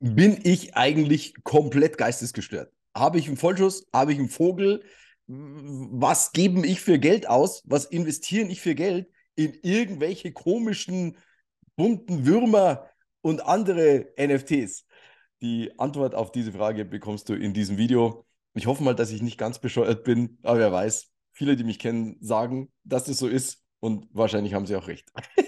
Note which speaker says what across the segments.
Speaker 1: bin ich eigentlich komplett geistesgestört. Habe ich einen Vollschuss? Habe ich einen Vogel? Was geben ich für Geld aus? Was investieren ich für Geld in irgendwelche komischen, bunten Würmer und andere NFTs? Die Antwort auf diese Frage bekommst du in diesem Video. Ich hoffe mal, dass ich nicht ganz bescheuert bin, aber wer weiß. Viele, die mich kennen, sagen, dass das so ist und wahrscheinlich haben sie auch recht.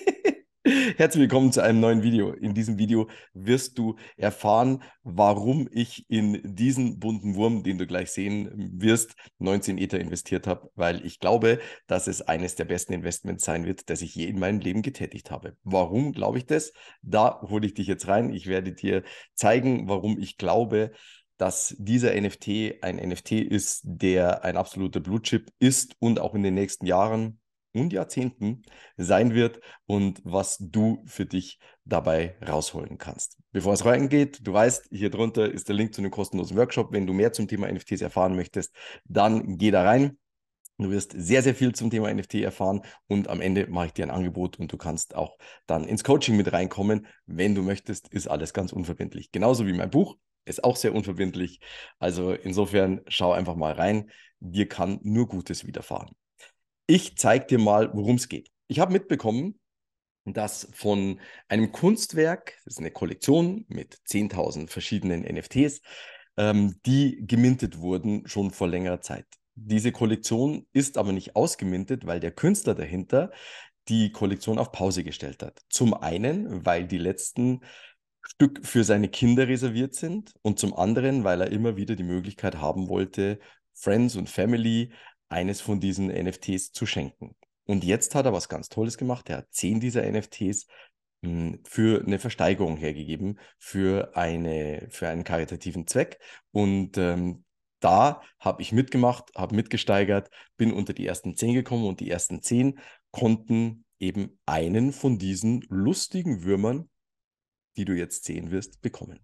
Speaker 1: Herzlich willkommen zu einem neuen Video. In diesem Video wirst du erfahren, warum ich in diesen bunten Wurm, den du gleich sehen wirst, 19 Ether investiert habe, weil ich glaube, dass es eines der besten Investments sein wird, das ich je in meinem Leben getätigt habe. Warum glaube ich das? Da hole ich dich jetzt rein. Ich werde dir zeigen, warum ich glaube, dass dieser NFT ein NFT ist, der ein absoluter Blue Chip ist und auch in den nächsten Jahren und Jahrzehnten sein wird und was du für dich dabei rausholen kannst. Bevor es reingeht, du weißt, hier drunter ist der Link zu einem kostenlosen Workshop. Wenn du mehr zum Thema NFTs erfahren möchtest, dann geh da rein. Du wirst sehr, sehr viel zum Thema NFT erfahren und am Ende mache ich dir ein Angebot und du kannst auch dann ins Coaching mit reinkommen. Wenn du möchtest, ist alles ganz unverbindlich. Genauso wie mein Buch ist auch sehr unverbindlich. Also insofern schau einfach mal rein. Dir kann nur Gutes widerfahren ich zeige dir mal, worum es geht. Ich habe mitbekommen, dass von einem Kunstwerk, das ist eine Kollektion mit 10.000 verschiedenen NFTs, ähm, die gemintet wurden schon vor längerer Zeit. Diese Kollektion ist aber nicht ausgemintet, weil der Künstler dahinter die Kollektion auf Pause gestellt hat. Zum einen, weil die letzten Stück für seine Kinder reserviert sind und zum anderen, weil er immer wieder die Möglichkeit haben wollte, Friends und Family eines von diesen NFTs zu schenken. Und jetzt hat er was ganz Tolles gemacht. Er hat zehn dieser NFTs mh, hm, für eine Versteigerung hergegeben, für, eine, für einen karitativen Zweck. Und ähm, da habe ich mitgemacht, habe mitgesteigert, bin unter die ersten zehn gekommen und die ersten zehn konnten eben einen von diesen lustigen Würmern, die du jetzt sehen wirst, bekommen.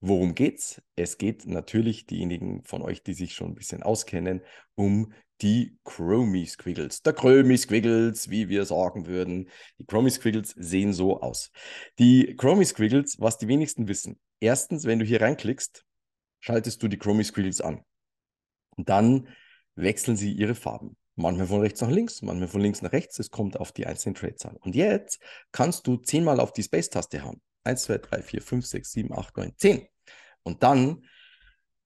Speaker 1: Worum geht's? Es geht natürlich diejenigen von euch, die sich schon ein bisschen auskennen, um die Chromie Squiggles. Der Chromie Squiggles, wie wir sagen würden. Die Chromie Squiggles sehen so aus. Die Chromie Squiggles, was die wenigsten wissen. Erstens, wenn du hier reinklickst, schaltest du die Chromie Squiggles an. Und dann wechseln sie ihre Farben. Manchmal von rechts nach links, manchmal von links nach rechts. Es kommt auf die einzelnen Trades an. Und jetzt kannst du zehnmal auf die Space-Taste hauen. 1, 2, 3, 4, 5, 6, 7, 8, 9, 10. Und dann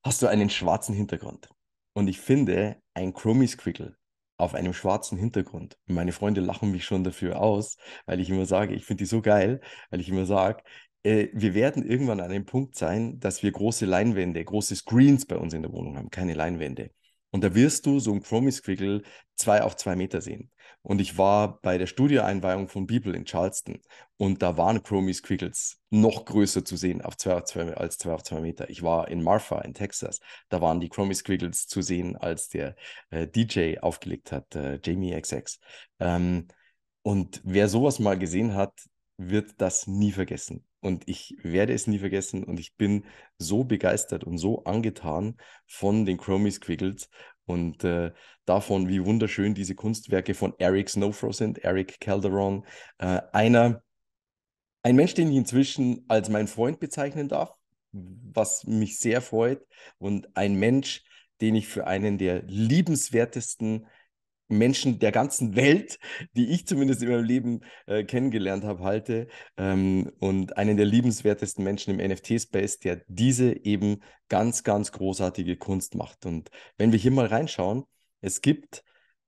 Speaker 1: hast du einen schwarzen Hintergrund. Und ich finde, ein Chromie Squiggle auf einem schwarzen Hintergrund. Meine Freunde lachen mich schon dafür aus, weil ich immer sage, ich finde die so geil, weil ich immer sage, äh, wir werden irgendwann an dem Punkt sein, dass wir große Leinwände, große Screens bei uns in der Wohnung haben, keine Leinwände. Und da wirst du so einen Chromie-Squiggle zwei auf zwei Meter sehen. Und ich war bei der Studioeinweihung von Beeple in Charleston und da waren Chromie Squiggles noch größer zu sehen auf zwei auf zwei, als 2 auf 2 Meter. Ich war in Marfa in Texas, da waren die Chromie Squiggles zu sehen, als der äh, DJ aufgelegt hat, äh, Jamie XX. Ähm, und wer sowas mal gesehen hat, wird das nie vergessen. Und ich werde es nie vergessen und ich bin so begeistert und so angetan von den Chromie Squiggles und äh, davon, wie wunderschön diese Kunstwerke von Eric Snowfro sind, Eric Calderon. Äh, einer, ein Mensch, den ich inzwischen als mein Freund bezeichnen darf, was mich sehr freut. Und ein Mensch, den ich für einen der liebenswertesten Menschen der ganzen Welt, die ich zumindest in meinem Leben äh, kennengelernt habe, halte. Ähm, und einen der liebenswertesten Menschen im NFT-Space, der diese eben ganz, ganz großartige Kunst macht. Und wenn wir hier mal reinschauen, es gibt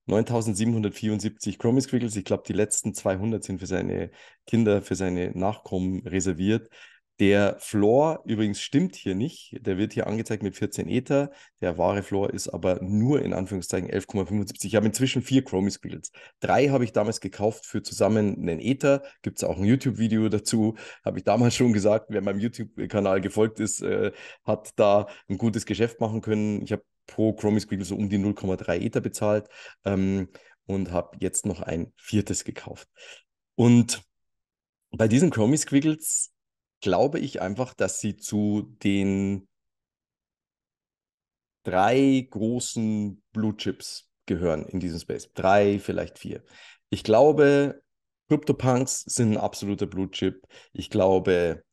Speaker 1: 9774 Chromie Squiggles. Ich glaube, die letzten 200 sind für seine Kinder, für seine Nachkommen reserviert. Der Floor übrigens stimmt hier nicht. Der wird hier angezeigt mit 14 Ether. Der wahre Floor ist aber nur in Anführungszeichen 11,75. Ich habe inzwischen vier Chromie Squeals. Drei habe ich damals gekauft für zusammen einen Ether. Gibt es auch ein YouTube-Video dazu. Habe ich damals schon gesagt, wer meinem YouTube-Kanal gefolgt ist, äh, hat da ein gutes Geschäft machen können. Ich habe pro Chromie Squiggle so um die 0,3 Ether bezahlt ähm, und habe jetzt noch ein viertes gekauft. Und bei diesen Chromie Squiggles glaube ich einfach, dass sie zu den drei großen Blue Chips gehören in diesem Space. Drei, vielleicht vier. Ich glaube, CryptoPunks sind ein absoluter Blue Chip. Ich glaube,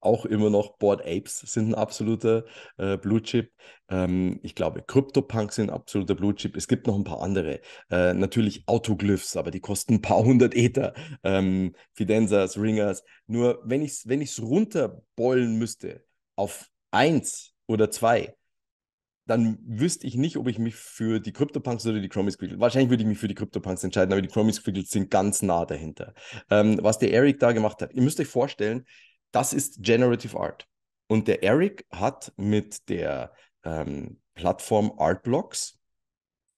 Speaker 1: auch immer noch Board Apes sind ein absoluter äh, Blue Chip. Ähm, ich glaube, CryptoPunks sind ein absoluter Blue Chip. Es gibt noch ein paar andere. Äh, natürlich Autoglyphs, aber die kosten ein paar hundert Ether. Ähm, Fidenzas, Ringers. Nur wenn ich es wenn ich's runterbeulen müsste auf eins oder zwei, dann wüsste ich nicht, ob ich mich für die CryptoPunks oder die Chromie Squiggles. Wahrscheinlich würde ich mich für die CryptoPunks entscheiden, aber die Chromie Squiggles sind ganz nah dahinter. Ähm, was der Eric da gemacht hat, ihr müsst euch vorstellen, das ist Generative Art. Und der Eric hat mit der ähm, Plattform Artblocks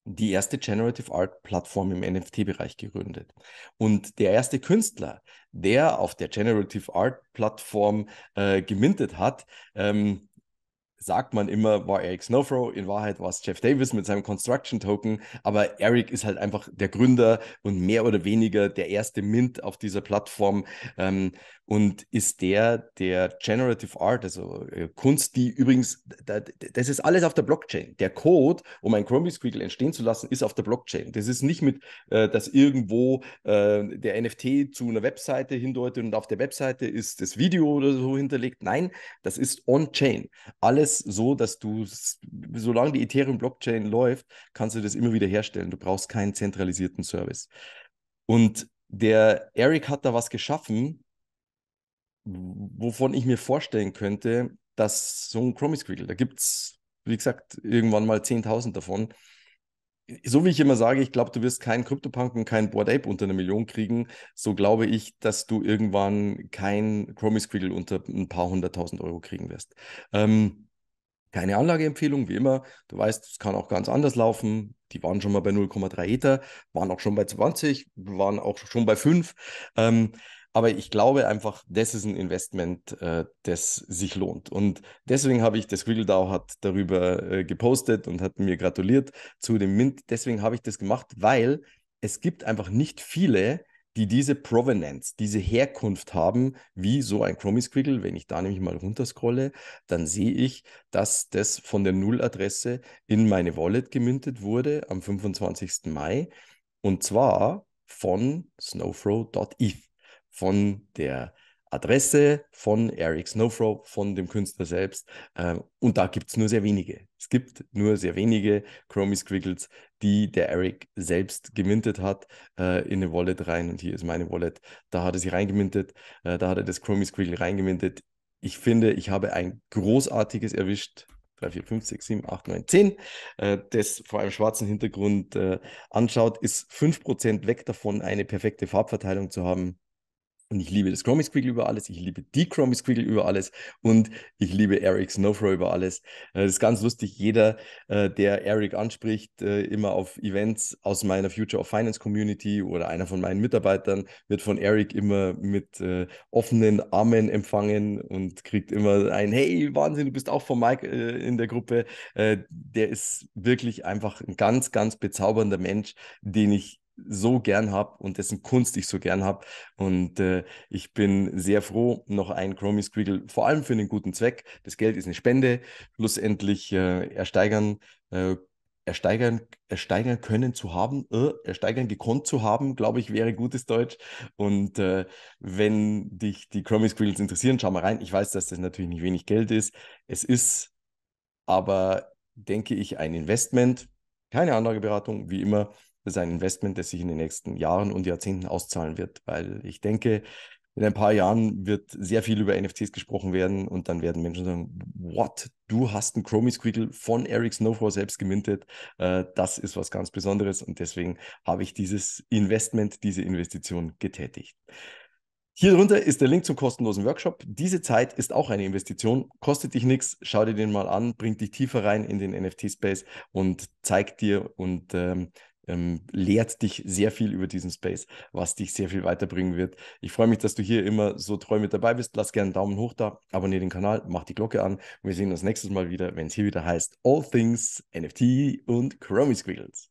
Speaker 1: die erste Generative Art Plattform im NFT-Bereich gegründet. Und der erste Künstler, der auf der Generative Art Plattform äh, gemintet hat, ähm, sagt man immer, war Eric Snowfrow, in Wahrheit war es Jeff Davis mit seinem Construction Token, aber Eric ist halt einfach der Gründer und mehr oder weniger der erste Mint auf dieser Plattform ähm, und ist der, der Generative Art, also äh, Kunst, die übrigens, das ist alles auf der Blockchain. Der Code, um ein Chromie Squiggle entstehen zu lassen, ist auf der Blockchain. Das ist nicht mit, äh, dass irgendwo äh, der NFT zu einer Webseite hindeutet und auf der Webseite ist das Video oder so hinterlegt. Nein, das ist on-chain. Alles alles so, dass du, solange die Ethereum-Blockchain läuft, kannst du das immer wieder herstellen. Du brauchst keinen zentralisierten Service. Und der Eric hat da was geschaffen, wovon ich mir vorstellen könnte, dass so ein Chromie Squiggle, da gibt es, wie gesagt, irgendwann mal 10.000 davon. So wie ich immer sage, ich glaube, du wirst keinen Kryptopunk und keinen Board Ape unter einer Million kriegen, so glaube ich, dass du irgendwann keinen Chromie Squiggle unter ein paar hunderttausend Euro kriegen wirst. Ähm, keine Anlageempfehlung, wie immer. Du weißt, es kann auch ganz anders laufen. Die waren schon mal bei 0,3 Ether, waren auch schon bei 20, waren auch schon bei 5. Ähm, aber ich glaube einfach, das ist ein Investment, äh, das sich lohnt. Und deswegen habe ich, das Griegeldau hat darüber äh, gepostet und hat mir gratuliert zu dem Mint. Deswegen habe ich das gemacht, weil es gibt einfach nicht viele, die diese Provenance, diese Herkunft haben, wie so ein Chromie Squiggle. Wenn ich da nämlich mal runterscrolle, dann sehe ich, dass das von der Nulladresse in meine Wallet gemündet wurde am 25. Mai. Und zwar von snowfro.eth, von der Adresse von Eric Snowfrow, von dem Künstler selbst. Ähm, und da gibt es nur sehr wenige. Es gibt nur sehr wenige Chromie Squiggles, die der Eric selbst gemintet hat äh, in eine Wallet rein. Und hier ist meine Wallet. Da hat er sie reingemintet. Äh, da hat er das Chromie Squiggle reingemintet. Ich finde, ich habe ein großartiges erwischt. 3, 4, 5, 6, 7, 8, 9, 10, das vor einem schwarzen Hintergrund äh, anschaut, ist 5% weg davon, eine perfekte Farbverteilung zu haben. Und ich liebe das Chromie Squiggle über alles, ich liebe die Chromie Squiggle über alles und ich liebe Eric Snowfrow über alles. Äh, das ist ganz lustig, jeder, äh, der Eric anspricht, äh, immer auf Events aus meiner Future of Finance Community oder einer von meinen Mitarbeitern, wird von Eric immer mit offenen Armen empfangen und kriegt immer ein Hey, Wahnsinn, du bist auch von Mike in der Gruppe. Der ist wirklich einfach ein ganz, ganz bezaubernder Mensch, den ich so gern habe und dessen Kunst ich so gern habe. Und äh, ich bin sehr froh, noch ein Chromie Squiggle, vor allem für einen guten Zweck. Das Geld ist eine Spende, schlussendlich äh, ersteigern, äh, ersteigern, ersteigern können zu haben, äh, ersteigern gekonnt zu haben, glaube ich, wäre gutes Deutsch. Und äh, wenn dich die Chromie Squiggles interessieren, schau mal rein. Ich weiß, dass das natürlich nicht wenig Geld ist. Es ist aber, denke ich, ein Investment. Keine Anlageberatung, wie immer. Das ist ein Investment, das sich in den nächsten Jahren und Jahrzehnten auszahlen wird, weil ich denke, in ein paar Jahren wird sehr viel über NFTs gesprochen werden und dann werden Menschen sagen, what, du hast einen Chromie Squiggle von Eric Snowfall selbst gemintet. Äh, das ist was ganz Besonderes und deswegen habe ich dieses Investment, diese Investition getätigt. Hier drunter ist der Link zum kostenlosen Workshop. Diese Zeit ist auch eine Investition, kostet dich nichts. Schau dir den mal an, bringt dich tiefer rein in den NFT-Space und zeigt dir und ähm, ähm, lehrt dich sehr viel über diesen Space, was dich sehr viel weiterbringen wird. Ich freue mich, dass du hier immer so treu mit dabei bist. Lass gerne einen Daumen hoch da, abonniere den Kanal, mach die Glocke an. Und wir sehen uns nächstes Mal wieder, wenn es hier wieder heißt All Things NFT und Chromie Squiggles.